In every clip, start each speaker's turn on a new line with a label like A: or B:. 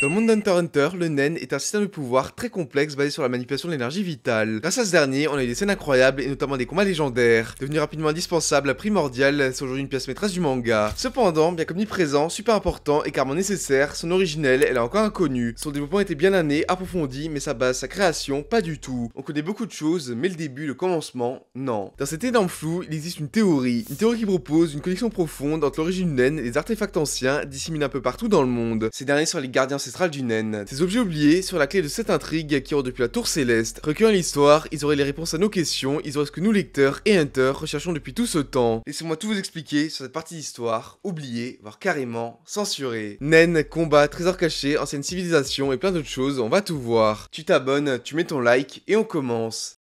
A: Dans le monde d'Hunter Hunter, le Nen est un système de pouvoir très complexe basé sur la manipulation de l'énergie vitale. Grâce à ce dernier, on a eu des scènes incroyables et notamment des combats légendaires. Devenu rapidement indispensable, primordial, c'est aujourd'hui une pièce maîtresse du manga. Cependant, bien qu'omniprésent, super important et carrément nécessaire, son originel, elle est encore inconnue. Son développement était bien année approfondi, mais sa base, sa création, pas du tout. On connaît beaucoup de choses, mais le début, le commencement, non. Dans cet énorme flou, il existe une théorie. Une théorie qui propose une connexion profonde entre l'origine Nen et les artefacts anciens disséminés un peu partout dans le monde. Ces derniers sont les gardiens du Nen. Ces objets oubliés sont la clé de cette intrigue qui rend depuis la Tour Céleste. Recueillant l'histoire, ils auraient les réponses à nos questions, ils auraient ce que nous lecteurs et hunters recherchons depuis tout ce temps. Laissez-moi tout vous expliquer sur cette partie d'histoire, oubliée, voire carrément censurée. Nen, combat, trésor caché, ancienne civilisation et plein d'autres choses, on va tout voir. Tu t'abonnes, tu mets ton like et on commence.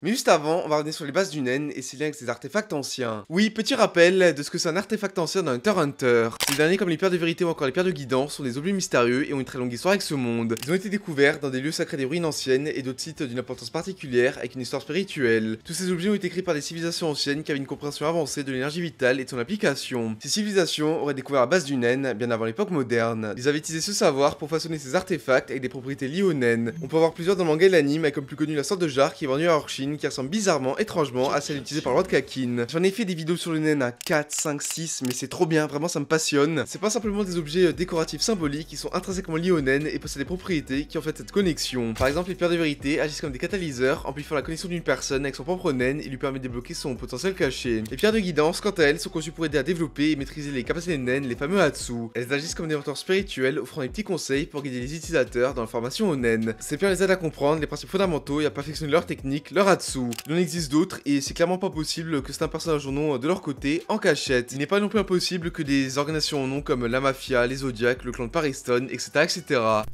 A: Mais juste avant, on va revenir sur les bases du Nen et ses liens avec ses artefacts anciens. Oui, petit rappel de ce que c'est un artefact ancien dans Hunter Hunter. Ces derniers, comme les pierres de vérité ou encore les pierres de guidance, sont des objets mystérieux et ont une très longue histoire avec ce monde. Ils ont été découverts dans des lieux sacrés des ruines anciennes et d'autres sites d'une importance particulière avec une histoire spirituelle. Tous ces objets ont été créés par des civilisations anciennes qui avaient une compréhension avancée de l'énergie vitale et de son application. Ces civilisations auraient découvert la base du Nen bien avant l'époque moderne. Ils avaient utilisé ce savoir pour façonner ces artefacts avec des propriétés liées au Nen. On peut avoir plusieurs dans le manga et l'anime, comme plus connu la sorte de jarre qui est vendue à Orchine qui ressemble bizarrement, étrangement à celle utilisée par le Kakin. J'en ai fait des vidéos sur le naine à 4, 5, 6, mais c'est trop bien, vraiment ça me passionne. C'est pas simplement des objets euh, décoratifs symboliques qui sont intrinsèquement liés au naine et possèdent des propriétés qui ont fait cette connexion. Par exemple, les pierres de vérité agissent comme des catalyseurs, amplifiant la connexion d'une personne avec son propre naine et lui permet de débloquer son potentiel caché. Les pierres de guidance, quant à elles, sont conçues pour aider à développer et maîtriser les capacités des naines, les fameux Hatsu. Elles agissent comme des mentors spirituels, offrant des petits conseils pour guider les utilisateurs dans la formation au naines. Ces pierres les aident à comprendre les principes fondamentaux et à perfectionner leur technique, leur il en existe d'autres et c'est clairement pas possible que c'est un personnage au nom de leur côté en cachette. Il n'est pas non plus impossible que des organisations au nom comme la mafia, les Zodiacs, le clan de Pariston, etc., etc.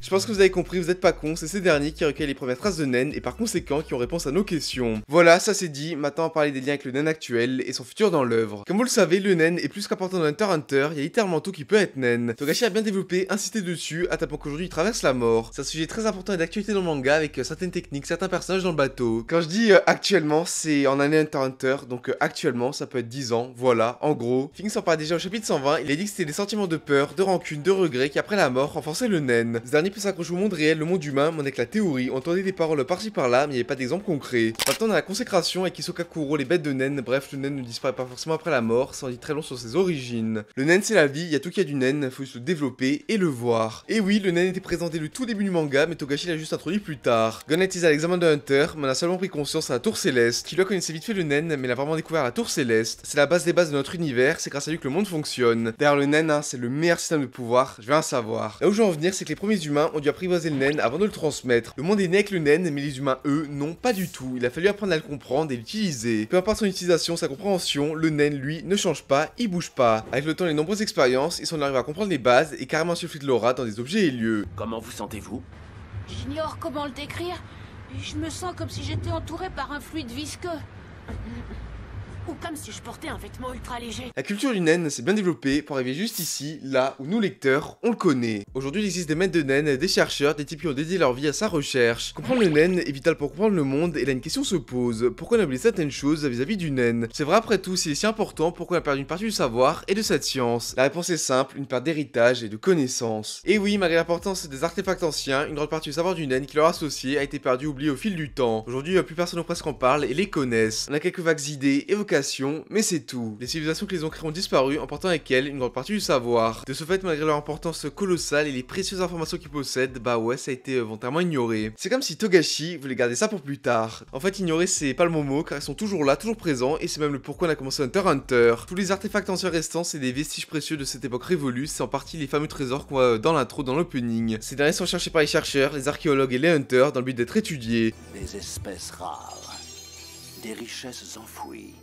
A: Je pense que vous avez compris, vous n'êtes pas cons, c'est ces derniers qui recueillent les premières traces de Nen et par conséquent qui ont réponse à nos questions. Voilà, ça c'est dit, maintenant on va parler des liens avec le Nen actuel et son futur dans l'œuvre. Comme vous le savez, le Nen est plus qu'important dans Hunter Hunter, il y a littéralement tout qui peut être Nen. Togashi a bien développé, incité dessus, à tapant qu'aujourd'hui il traverse la mort. C'est un sujet très important et d'actualité dans le manga avec euh, certaines techniques, certains personnages dans le bateau. Quand je dis euh, actuellement, c'est en année Hunter, donc euh, actuellement, ça peut être 10 ans, voilà, en gros. Fink s'en parle déjà au chapitre 120, il a dit que c'était des sentiments de peur, de rancune, de regret qui, après la mort, renforçaient le naine. Ce dernier peut s'accrocher au monde réel, le monde humain, mais que la théorie, on entendait des paroles par-ci par-là, mais il n'y avait pas d'exemple concret. Maintenant, on a la consécration avec Kuro les bêtes de naine, bref, le Nen ne disparaît pas forcément après la mort, ça en dit très long sur ses origines. Le Nen c'est la vie, il y a tout qui y a du naine, faut juste le développer et le voir. Et oui, le naine était présenté le tout début du manga, mais Togashi l'a juste introduit plus tard. is à l'examen de Hunter, mais on a seulement pris conscience la Tour Céleste. Qui le connaissait vite fait le Nen, mais l'a vraiment découvert la Tour Céleste. C'est la base des bases de notre univers, c'est grâce à lui que le monde fonctionne. D'ailleurs, le naine, hein, c'est le meilleur système de pouvoir, je vais en savoir. Là où je veux en venir, c'est que les premiers humains ont dû apprivoiser le naine avant de le transmettre. Le monde est né avec le naine, mais les humains, eux, non, pas du tout. Il a fallu apprendre à le comprendre et l'utiliser. Peu importe son utilisation, sa compréhension, le naine, lui, ne change pas, il bouge pas. Avec le temps et les nombreuses expériences, ils sont arrivés à comprendre les bases et carrément souffler de l'aura dans des objets et lieux. Comment vous sentez-vous J'ignore comment le décrire, je me sens comme si j'étais entouré par un fluide visqueux comme si je portais un vêtement ultra léger. La culture du naine s'est bien développée pour arriver juste ici, là où nous lecteurs, on le connaît. Aujourd'hui, il existe des maîtres de naine, des chercheurs, des types qui ont dédié leur vie à sa recherche. Comprendre le naine est vital pour comprendre le monde, et là une question se pose. Pourquoi on oublié certaines choses vis-à-vis du naine C'est vrai après tout, si c'est si important, pourquoi on a perdu une partie du savoir et de cette science La réponse est simple, une perte d'héritage et de connaissances. Et oui, malgré l'importance des artefacts anciens, une grande partie du savoir du naine qui leur associé a été perdue oubliée au fil du temps. Aujourd'hui, euh, plus personne ou presque en parle et les connaissent. On a quelques vagues idées, vocations mais c'est tout. Les civilisations qui les ont créées ont disparu, emportant avec elles une grande partie du savoir. De ce fait, malgré leur importance colossale et les précieuses informations qu'ils possèdent, bah ouais, ça a été euh, volontairement ignoré. C'est comme si Togashi voulait garder ça pour plus tard. En fait, ignorer, c'est pas le mot mot, car ils sont toujours là, toujours présents, et c'est même le pourquoi on a commencé Hunter x Hunter. Tous les artefacts anciens restants, c'est des vestiges précieux de cette époque révolue, c'est en partie les fameux trésors qu'on voit euh, dans l'intro, dans l'opening. Ces derniers sont cherchés par les chercheurs, les archéologues et les hunters dans le but d'être étudiés. Des espèces rares, des richesses enfouies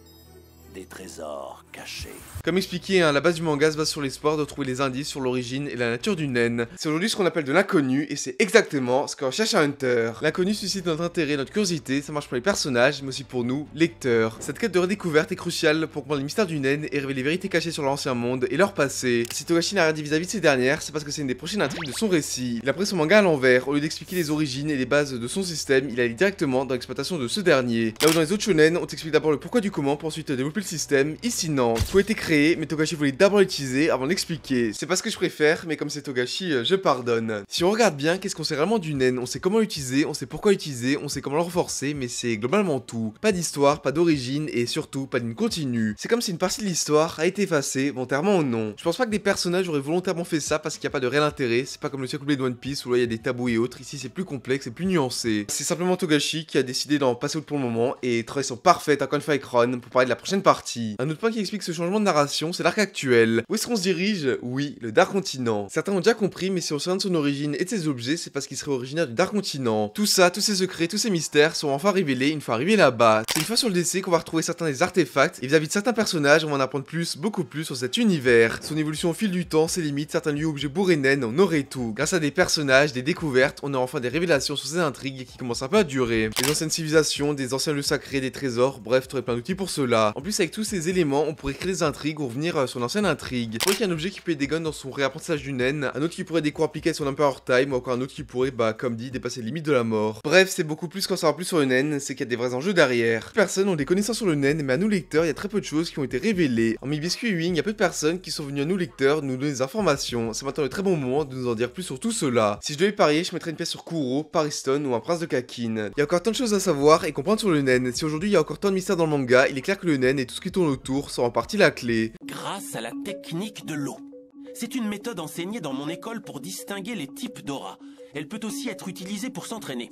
A: des trésors cachés. Comme expliqué, hein, la base du manga se base sur l'espoir de trouver les indices sur l'origine et la nature du naine. C'est aujourd'hui ce qu'on appelle de l'inconnu, et c'est exactement ce qu'on cherche à Hunter. L'inconnu suscite notre intérêt, notre curiosité, ça marche pour les personnages, mais aussi pour nous, lecteurs. Cette quête de redécouverte est cruciale pour comprendre les mystères du Nen et révéler les vérités cachées sur l'ancien monde et leur passé. Si Togashi n'a rien dit vis-à-vis de ces dernières, c'est parce que c'est une des prochaines intrigues de son récit. Il a pris son manga à l'envers, au lieu d'expliquer les origines et les bases de son système, il allait directement dans l'exploitation de ce dernier. Là où dans les autres shonen, on t'explique d'abord le pourquoi du comment pour ensuite développer système. Ici, non. Tout a été créé, mais Togashi voulait d'abord l'utiliser avant l'expliquer. C'est pas ce que je préfère, mais comme c'est Togashi, euh, je pardonne. Si on regarde bien, qu'est-ce qu'on sait vraiment du naine On sait comment l'utiliser, on sait pourquoi l'utiliser, on sait comment le renforcer, mais c'est globalement tout. Pas d'histoire, pas d'origine, et surtout pas d'une continue. C'est comme si une partie de l'histoire a été effacée, volontairement ou non. Je pense pas que des personnages auraient volontairement fait ça parce qu'il n'y a pas de réel intérêt. C'est pas comme le circuit de One Piece où là il y a des tabous et autres. Ici, c'est plus complexe et plus nuancé. C'est simplement Togashi qui a décidé d'en passer au pour le moment et travailler sont parfait à pour parler de la prochaine partie un autre point qui explique ce changement de narration, c'est l'arc actuel. Où est-ce qu'on se dirige Oui, le Dark Continent. Certains ont déjà compris, mais si on se de son origine et de ses objets, c'est parce qu'il serait originaire du Dark Continent. Tout ça, tous ces secrets, tous ces mystères sont enfin révélés une fois arrivés là-bas. C'est une fois sur le décès qu'on va retrouver certains des artefacts, et vis-à-vis de certains personnages, on va en apprendre plus, beaucoup plus sur cet univers. Son évolution au fil du temps, ses limites, certains lieux objets bourrénènes, on aurait tout. Grâce à des personnages, des découvertes, on a enfin des révélations sur ces intrigues qui commencent un peu à durer. Des anciennes civilisations, des anciens lieux sacrés, des trésors, bref, tu aurais plein d'outils pour cela. En plus, avec tous ces éléments, on pourrait créer des intrigues ou revenir euh, sur l'ancienne intrigue. crois qu'il y a un objet qui peut être dans son réapprentissage du Nen, un autre qui pourrait découvrir appliquer son Empire Time, ou encore un autre qui pourrait, bah, comme dit, dépasser les limites de la mort. Bref, c'est beaucoup plus qu'en savoir plus sur le naine, c'est qu'il y a des vrais enjeux derrière. Personne ont des connaissances sur le naine, mais à nous lecteurs, il y a très peu de choses qui ont été révélées. En et Wing, il y a peu de personnes qui sont venues à nous lecteurs nous donner des informations. C'est maintenant le très bon moment de nous en dire plus sur tout cela. Si je devais parier, je mettrais une pièce sur Kuro, Pariston ou un prince de Kakin. Il y a encore tant de choses à savoir et comprendre sur le Si aujourd'hui il y a encore tant de mystères dans le manga, il est clair que le est tout ce qui tourne autour sont en partie la clé. Grâce à la technique de l'eau. C'est une méthode enseignée dans mon école pour distinguer les types d'aura. Elle peut aussi être utilisée pour s'entraîner.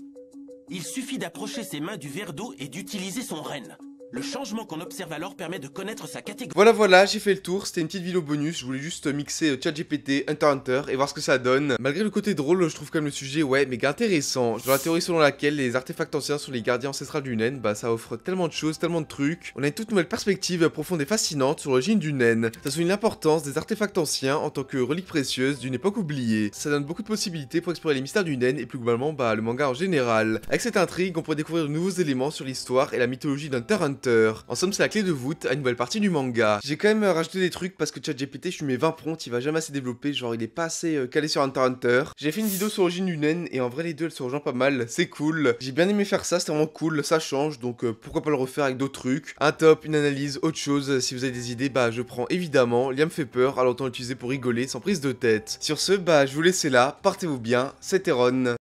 A: Il suffit d'approcher ses mains du verre d'eau et d'utiliser son renne. Le changement qu'on observe alors permet de connaître sa catégorie. Voilà, voilà, j'ai fait le tour. C'était une petite vidéo bonus. Je voulais juste mixer euh, ChatGPT, Hunter Hunter et voir ce que ça donne. Malgré le côté drôle, je trouve quand même le sujet, ouais, mais intéressant. Dans la théorie selon laquelle les artefacts anciens sont les gardiens ancestrales du Nen, bah ça offre tellement de choses, tellement de trucs. On a une toute nouvelle perspective profonde et fascinante sur l'origine du naine. Ça souligne l'importance des artefacts anciens en tant que reliques précieuses d'une époque oubliée. Ça donne beaucoup de possibilités pour explorer les mystères du naine et plus globalement, bah, le manga en général. Avec cette intrigue, on pourrait découvrir de nouveaux éléments sur l'histoire et la mythologie d'Hunter en somme, c'est la clé de voûte à une nouvelle partie du manga. J'ai quand même rajouté des trucs parce que ChatGPT, je lui mets 20 prompts, il va jamais assez développer, genre il est pas assez euh, calé sur Hunter Hunter. J'ai fait une vidéo sur l'origine du et en vrai les deux elles se rejoignent pas mal, c'est cool. J'ai bien aimé faire ça, c'était vraiment cool, ça change, donc euh, pourquoi pas le refaire avec d'autres trucs. Un top, une analyse, autre chose, euh, si vous avez des idées, bah je prends évidemment. Liam fait peur, à autant l'utiliser pour rigoler sans prise de tête. Sur ce, bah je vous laisse là, partez-vous bien, c'était Ron.